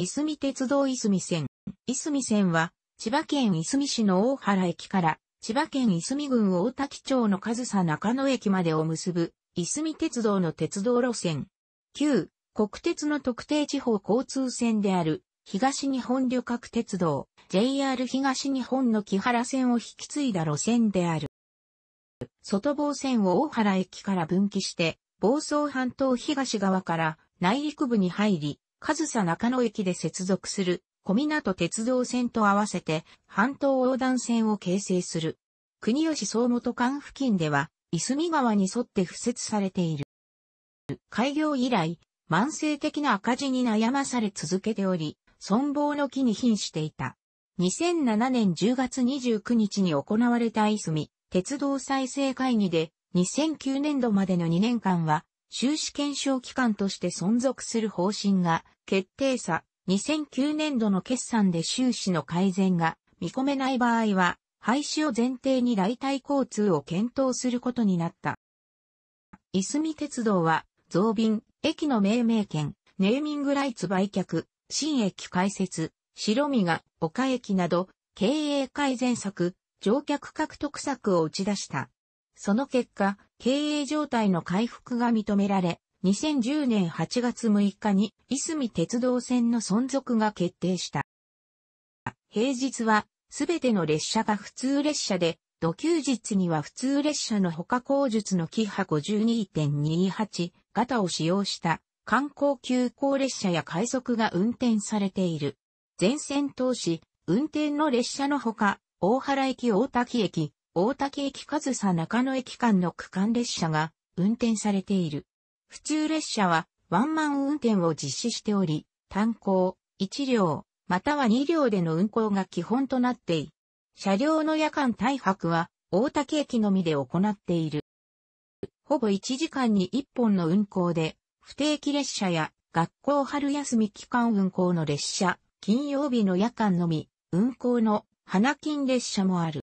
いすみ鉄道いすみ線。いすみ線は、千葉県いすみ市の大原駅から、千葉県いすみ郡大滝町の上総中野駅までを結ぶ、いすみ鉄道の鉄道路線。旧、国鉄の特定地方交通線である、東日本旅客鉄道、JR 東日本の木原線を引き継いだ路線である。外房線を大原駅から分岐して、房総半島東側から内陸部に入り、上総中野駅で接続する小港鉄道線と合わせて半島横断線を形成する。国吉総元間付近では、いすみ川に沿って付設されている。開業以来、慢性的な赤字に悩まされ続けており、存亡の木に瀕していた。2007年10月29日に行われたいすみ鉄道再生会議で、2009年度までの2年間は、収支検証機関として存続する方針が決定さ、2009年度の決算で収支の改善が見込めない場合は、廃止を前提に来体交通を検討することになった。いすみ鉄道は、増便、駅の命名権、ネーミングライツ売却、新駅開設、白身が岡駅など、経営改善策、乗客獲得策を打ち出した。その結果、経営状態の回復が認められ、2010年8月6日に、いすみ鉄道線の存続が決定した。平日は、すべての列車が普通列車で、土休日には普通列車の他工術のキハ52.28型を使用した観光急行列車や快速が運転されている。全線通し、運転の列車のほか、大原駅大滝駅、大竹駅上総中野駅間の区間列車が運転されている。普通列車はワンマン運転を実施しており、単行、1両、または2両での運行が基本となっている。車両の夜間大泊は大竹駅のみで行っている。ほぼ1時間に1本の運行で、不定期列車や学校春休み期間運行の列車、金曜日の夜間のみ、運行の花金列車もある。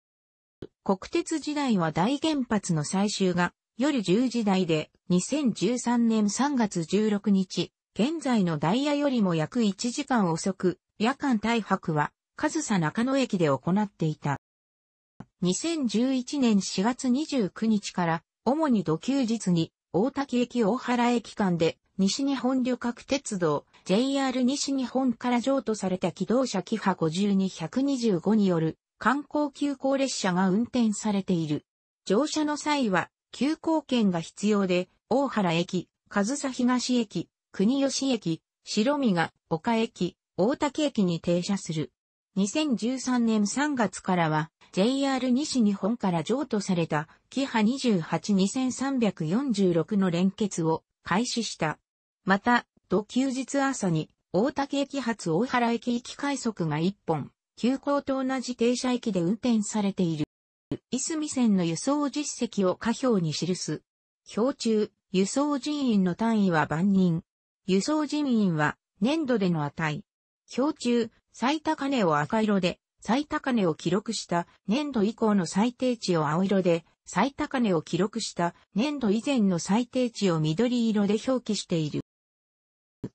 国鉄時代は大原発の最終が夜10時台で2013年3月16日、現在のダイヤよりも約1時間遅く、夜間大白は、上総中野駅で行っていた。2011年4月29日から、主に土休日に、大滝駅大原駅間で、西日本旅客鉄道、JR 西日本から譲渡された機動車キハ52125による観光急行列車が運転されている。乗車の際は、急行券が必要で、大原駅、上総東駅、国吉駅、白見が丘駅、大竹駅に停車する。2013年3月からは JR 西日本から譲渡されたキハ282346の連結を開始した。また、土休日朝に大竹駅発大原駅行き快速が1本、急行と同じ停車駅で運転されている。いすみ線の輸送実績を下表に記す。表中、輸送人員の単位は万人。輸送人員は年度での値。表中、最高値を赤色で、最高値を記録した年度以降の最低値を青色で、最高値を記録した年度以前の最低値を緑色で表記している。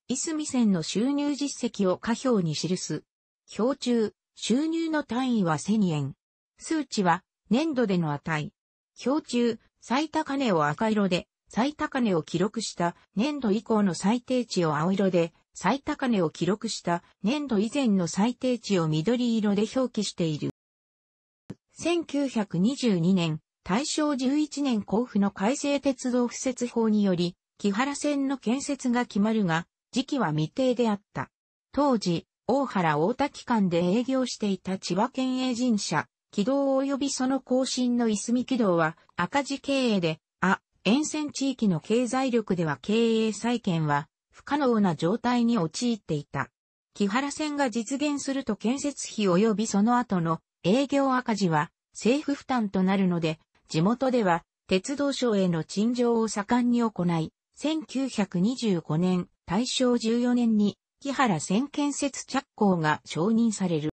いすみ線の収入実績を下表に記す。表中、収入の単位は1000円。数値は年度での値。表中、最高値を赤色で、最高値を記録した年度以降の最低値を青色で、最高値を記録した年度以前の最低値を緑色で表記している。1922年、大正11年交付の改正鉄道敷設法により、木原線の建設が決まるが、時期は未定であった。当時、大原大滝間で営業していた千葉県営神社、軌道及びその更新のいすみ軌道は赤字経営で、あ、沿線地域の経済力では経営再建は不可能な状態に陥っていた。木原線が実現すると建設費及びその後の営業赤字は政府負担となるので、地元では鉄道省への陳情を盛んに行い、1925年、大正14年に木原線建設着工が承認される。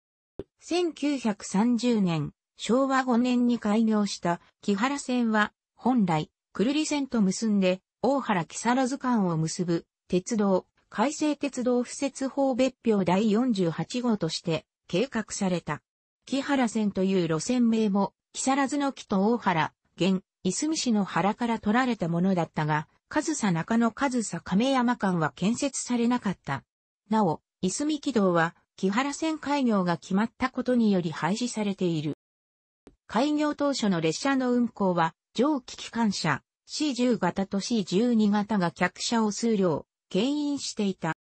1930年、昭和5年に開業した木原線は、本来、久留里線と結んで、大原木更津間を結ぶ、鉄道、改正鉄道敷設法別表第48号として、計画された。木原線という路線名も、木更津の木と大原、現、いすみ市の原から取られたものだったが、上総中野上総亀山間は建設されなかった。なお、いすみ軌道は、木原線開業が決まったことにより廃止されている。開業当初の列車の運行は、蒸気機関車 C10 型と C12 型が客車を数量、牽引していた。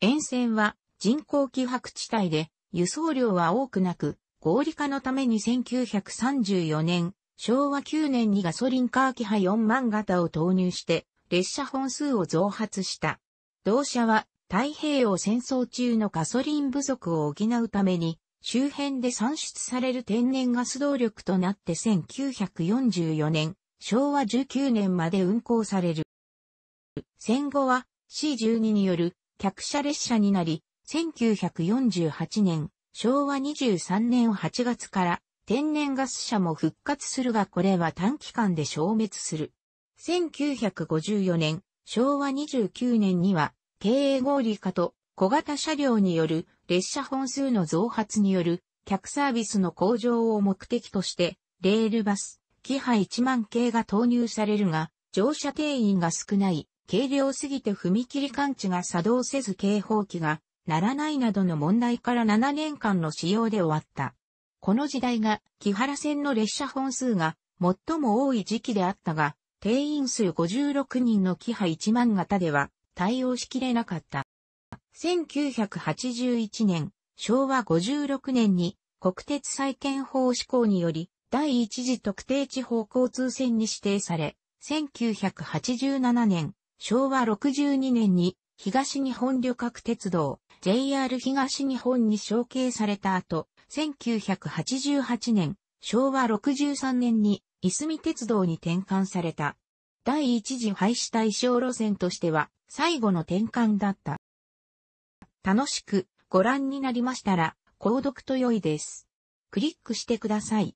沿線は人口気迫地帯で、輸送量は多くなく、合理化のために1934年、昭和9年にガソリンカーキハ4万型を投入して、列車本数を増発した。同社は太平洋戦争中のガソリン不足を補うために、周辺で産出される天然ガス動力となって1944年、昭和19年まで運行される。戦後は C12 による客車列車になり、1948年、昭和23年8月から天然ガス車も復活するがこれは短期間で消滅する。1954年、昭和29年には経営合理化と小型車両による列車本数の増発による客サービスの向上を目的として、レールバス、キハ1万系が投入されるが、乗車定員が少ない、軽量すぎて踏切感知が作動せず警報器がならないなどの問題から7年間の使用で終わった。この時代が、木原線の列車本数が最も多い時期であったが、定員数56人のキハ1万型では、対応しきれなかった。1981年、昭和56年に国鉄再建法施行により、第一次特定地方交通線に指定され、1987年、昭和62年に東日本旅客鉄道 JR 東日本に承継された後、1988年、昭和63年にいすみ鉄道に転換された。第一次廃止対象路線としては最後の転換だった。楽しくご覧になりましたら、購読と良いです。クリックしてください。